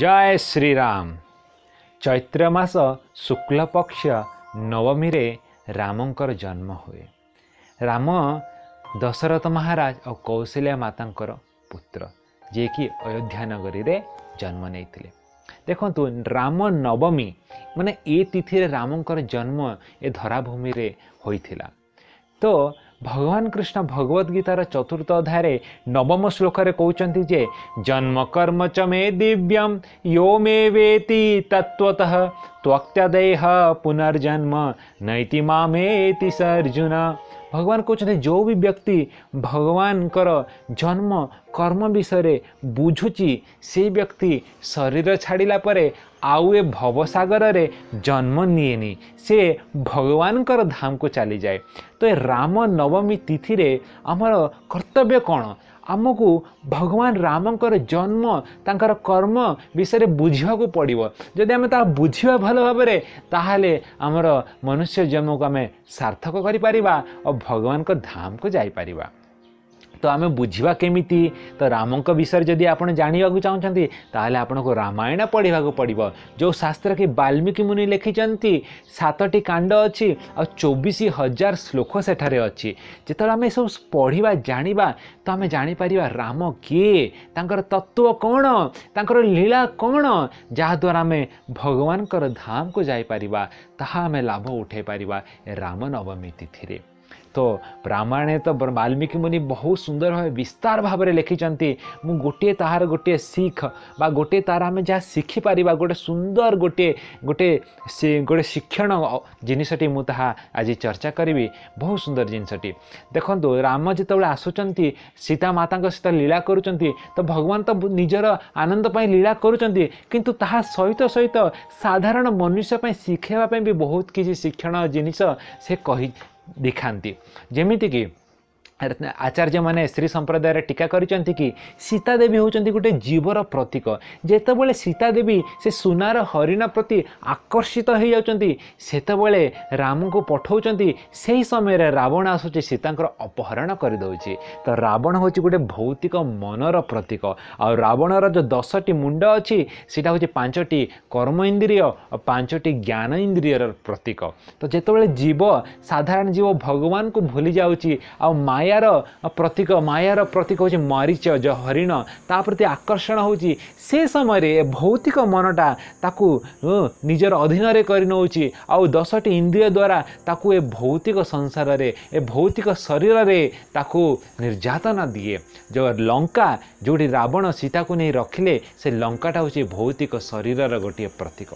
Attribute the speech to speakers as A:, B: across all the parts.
A: ଜୟ ଶ୍ରୀରାମ ଚୈତ୍ର ମାସ ଶୁକ୍ଲପକ୍ଷ ନବମୀରେ ରାମଙ୍କର ଜନ୍ମ ହୁଏ ରାମ ଦଶରଥ ମହାରାଜ ଆଉ କୌଶଲ୍ୟା ମାତାଙ୍କର ପୁତ୍ର ଯିଏକି ଅୟୋଧ୍ୟା ନଗରୀରେ ଜନ୍ମ ନେଇଥିଲେ ଦେଖନ୍ତୁ ରାମ ନବମୀ ମାନେ ଏ ତିଥିରେ ରାମଙ୍କର ଜନ୍ମ ଏ ଧରାଭୂମିରେ ହୋଇଥିଲା ତ ଭଗବାନ କୃଷ୍ଣ ଭଗବତ ଗୀତାର ଚତୁର୍ଥ ଅଧ୍ୟାୟରେ ନବମ ଶ୍ଲୋକରେ କହୁଛନ୍ତି ଯେ ଜନ୍ମକର୍ମ ଚ ମେ ଦିବ୍ୟମ୍ ୟୋ ମେ ବେତି ତତ୍ତ୍ୱତଃ ତ୍ୱକ୍ତ୍ୟଦେହ ପୁନର୍ଜନ୍ମ ନୈତି ମାମେତି ସର୍ଜୁନ ଭଗବାନ କହୁଛନ୍ତି ଯେଉଁ ବି ବ୍ୟକ୍ତି ଭଗବାନଙ୍କର ଜନ୍ମ କର୍ମ ବିଷୟରେ ବୁଝୁଛି ସେଇ ବ୍ୟକ୍ତି ଶରୀର ଛାଡ଼ିଲା ପରେ ଆଉ ଏ ଭବସାଗରରେ ଜନ୍ମ ନିଏନି ସେ ଭଗବାନଙ୍କର ଧାମକୁ ଚାଲିଯାଏ ତ ଏ ରାମନବମୀ ତିଥିରେ ଆମର କର୍ତ୍ତବ୍ୟ କ'ଣ आमकु भगवान र जन्म तर कर्म विषय बुझ्नु पर्यो जति आम भल बुझ् भयो भावे तनुष जन्मको आम सर्थक गरिपर भगवानको धामको जाइपार तो आम बुझा केमी तो राम विषय जदि आप जानवाक चाहते तेल आपको रामायण पढ़ाक पड़ो जो शास्त्र की बाल्मीकि मुनि लिखिंट सतटी कांड अच्छी आ चौबीस हजार श्लोक सेठे अच्छी जो आम सब पढ़वा जाणी तो आम जापर राम किए तत्व कौन तर लीला कौन जहाद्वारा आम भगवान धाम को जापर ताभ उठे पार रामनवमी तिथि તો ବ୍ରାହ୍ମଣେ ତ ବାଲ୍ମୀକି ମୁନି ବହୁତ ସୁନ୍ଦର ଭାବେ ବିସ୍ତାର ଭାବରେ ଲେଖିଛନ୍ତି ମୁଁ ଗୋଟିଏ ତାହାର ଗୋଟିଏ ଶିଖ ବା ଗୋଟିଏ ତାହାର ଆମେ ଯାହା ଶିଖିପାରିବା ଗୋଟେ ସୁନ୍ଦର ଗୋଟିଏ ଗୋଟେ ଗୋଟେ ଶିକ୍ଷଣ ଜିନିଷଟି ମୁଁ ତାହା ଆଜି ଚର୍ଚ୍ଚା କରିବି ବହୁତ ସୁନ୍ଦର ଜିନିଷଟି ଦେଖନ୍ତୁ ରାମ ଯେତେବେଳେ ଆସୁଛନ୍ତି ସୀତାମାତାଙ୍କ ସହିତ ଲୀଳା କରୁଛନ୍ତି ତ ଭଗବାନ ତ ନିଜର ଆନନ୍ଦ ପାଇଁ ଲୀଳା କରୁଛନ୍ତି କିନ୍ତୁ ତାହା ସହିତ ସହିତ ସାଧାରଣ ମନୁଷ୍ୟ ପାଇଁ ଶିଖାଇବା ପାଇଁ ବି ବହୁତ କିଛି ଶିକ୍ଷଣ ଜିନିଷ ସେ କହି ଦେଖାନ୍ତି ଯେମିତିକି आचार्य म श्री सम्प्रदा टीका सीतादेवी हौटे जीवर प्रतीक जेबे सीतादेवी सुनार हरिण प्रति आकर्षित राम को हुन्छ रुख पठाउँछ रावण आसु चाहिँ सीताको अपहरण गरिदेउँछ तो रावण हौ चाहिँ भौतिक मनर प्रतीक आ रावण जो दसटी मुण अहिले सिटा हौ चाहिँ कर्म इंद्रिय इन्द्रिय आँचि ज्ञान इन्द्रियर प्रतीक तो जीव साधारण जीव भगवान को भूली आउ माया ମାୟାର ପ୍ରତୀକ ମାୟାର ପ୍ରତୀକ ହେଉଛି ମରିଚ ଯେଉଁ ହରିଣ ତା ପ୍ରତି ଆକର୍ଷଣ ହେଉଛି ସେ ସମୟରେ ଏ ଭୌତିକ ମନଟା ତାକୁ ନିଜର ଅଧୀନରେ କରିନେଉଛି ଆଉ ଦଶଟି ଇନ୍ଦ୍ରିୟ ଦ୍ୱାରା ତାକୁ ଏ ଭୌତିକ ସଂସାରରେ ଏ ଭୌତିକ ଶରୀରରେ ତାକୁ ନିର୍ଯାତନା ଦିଏ ଯେଉଁ ଲଙ୍କା ଯେଉଁଠି ରାବଣ ସୀତାକୁ ନେଇ ରଖିଲେ ସେ ଲଙ୍କାଟା ହେଉଛି ଭୌତିକ ଶରୀରର ଗୋଟିଏ ପ୍ରତୀକ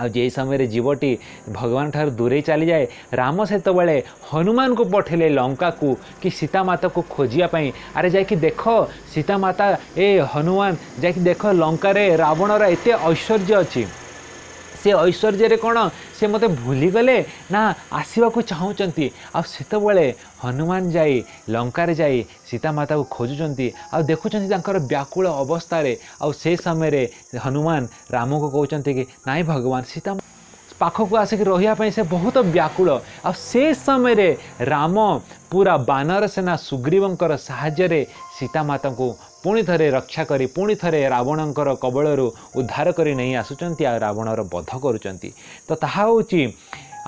A: ଆଉ ଯେଇ ସମୟରେ ଜୀବଟି ଭଗବାନଠାରୁ ଦୂରେଇ ଚାଲିଯାଏ ରାମ ସେତେବେଳେ ହନୁମାନଙ୍କୁ ପଠେଇଲେ ଲଙ୍କାକୁ କି ସୀତାମାତାକୁ ଖୋଜିବା ପାଇଁ ଆରେ ଯାଇକି ଦେଖ ସୀତାମାତା ଏ ହନୁମାନ ଯାଇକି ଦେଖ ଲଙ୍କାରେ ରାବଣର ଏତେ ଐଶ୍ୱର୍ଯ୍ୟ ଅଛି ସେ ଐଶ୍ୱର୍ଯ୍ୟରେ କ'ଣ ସେ ମୋତେ ଭୁଲିଗଲେ ନା ଆସିବାକୁ ଚାହୁଁଛନ୍ତି ଆଉ ସେତେବେଳେ ହନୁମାନ ଯାଇ ଲଙ୍କାରେ ଯାଇ ସୀତାମାତାକୁ ଖୋଜୁଛନ୍ତି ଆଉ ଦେଖୁଛନ୍ତି ତାଙ୍କର ବ୍ୟାକୁଳ ଅବସ୍ଥାରେ ଆଉ ସେ ସମୟରେ ହନୁମାନ ରାମକୁ କହୁଛନ୍ତି କି ନାଇଁ ଭଗବାନ ସୀତା ପାଖକୁ ଆସିକି ରହିବା ପାଇଁ ସେ ବହୁତ ବ୍ୟାକୁଳ ଆଉ ସେ ସମୟରେ ରାମ ପୁରା ବାନର ସେନା ସୁଗ୍ରୀବଙ୍କର ସାହାଯ୍ୟରେ रक्षा सीतामाता परक्षाकरी रावणंकर कबळरु उद्धार करी नै आसु आ रावणर बध गरुन् ताहु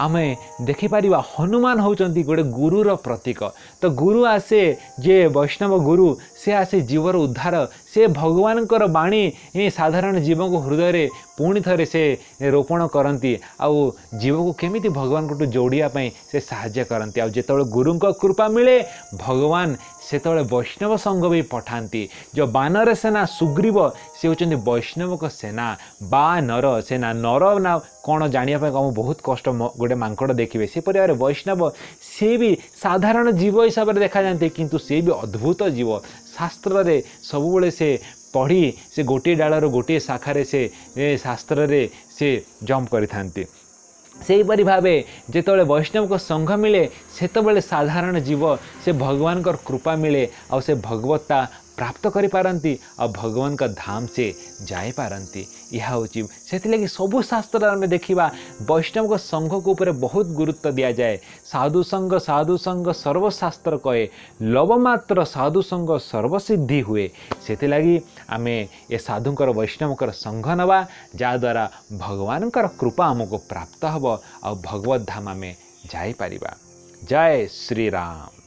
A: आमे देखि पारिबा हनुमान हौ गए गुरुर प्रतीक त गुरु आसे जे वैष्णव गुरु से आसे जीवर उद्धार से भगवान्को बाणी साधारण जीवको हृदय पुनिथे से रोपण आ जीवको जोडिया भगवान्को से सहाय्य सेहाज्यो आ बोलु गुरुको कृपा मिले भगवान ସେତେବେଳେ ବୈଷ୍ଣବ ସଂଘ ବି ପଠାନ୍ତି ଯେଉଁ ବାନର ସେନା ସୁଗ୍ରୀବ ସେ ହେଉଛନ୍ତି ବୈଷ୍ଣବଙ୍କ ସେନା ବା ନର ସେନା ନର ନା କ'ଣ ଜାଣିବା ପାଇଁ ଆମକୁ ବହୁତ କଷ୍ଟ ଗୋଟେ ମାଙ୍କଡ଼ ଦେଖିବେ ସେପରି ଭାବରେ ବୈଷ୍ଣବ ସିଏ ବି ସାଧାରଣ ଜୀବ ହିସାବରେ ଦେଖାଯାଆନ୍ତି କିନ୍ତୁ ସେ ବି ଅଦ୍ଭୁତ ଜୀବ ଶାସ୍ତ୍ରରେ ସବୁବେଳେ ସେ ପଢ଼ି ସେ ଗୋଟିଏ ଡାଳରୁ ଗୋଟିଏ ଶାଖାରେ ସେ ଶାସ୍ତ୍ରରେ ସେ ଜମ୍ପ କରିଥାନ୍ତି ସେହିପରି ଭାବେ ଯେତେବେଳେ ବୈଷ୍ଣବଙ୍କ ସଂଘ ମିଳେ ସେତେବେଳେ ସାଧାରଣ ଜୀବ ସେ ଭଗବାନଙ୍କର କୃପା ମିଳେ ଆଉ ସେ ଭଗବତ୍ତା ପ୍ରାପ୍ତ କରିପାରନ୍ତି ଆଉ ଭଗବାନଙ୍କ ଧାମ ସେ ଯାଇପାରନ୍ତି ଏହା ହେଉଛି ସେଥିଲାଗି ସବୁ ଶାସ୍ତ୍ରରେ ଆମେ ଦେଖିବା ବୈଷ୍ଣବଙ୍କ ସଂଘକୁ ଉପରେ ବହୁତ ଗୁରୁତ୍ୱ ଦିଆଯାଏ ସାଧୁସଙ୍ଗ ସାଧୁସଙ୍ଗ ସର୍ବଶାସ୍ତ୍ର କହେ ଲବମାତ୍ର ସାଧୁସଙ୍ଗ ସର୍ବସିଦ୍ଧି ହୁଏ ସେଥିଲାଗି ଆମେ ଏ ସାଧୁଙ୍କର ବୈଷ୍ଣବଙ୍କର ସଂଘ ନେବା ଯାହାଦ୍ୱାରା ଭଗବାନଙ୍କର କୃପା ଆମକୁ ପ୍ରାପ୍ତ ହେବ ଆଉ ଭଗବତ ଧାମ ଆମେ ଯାଇପାରିବା ଜୟ ଶ୍ରୀରାମ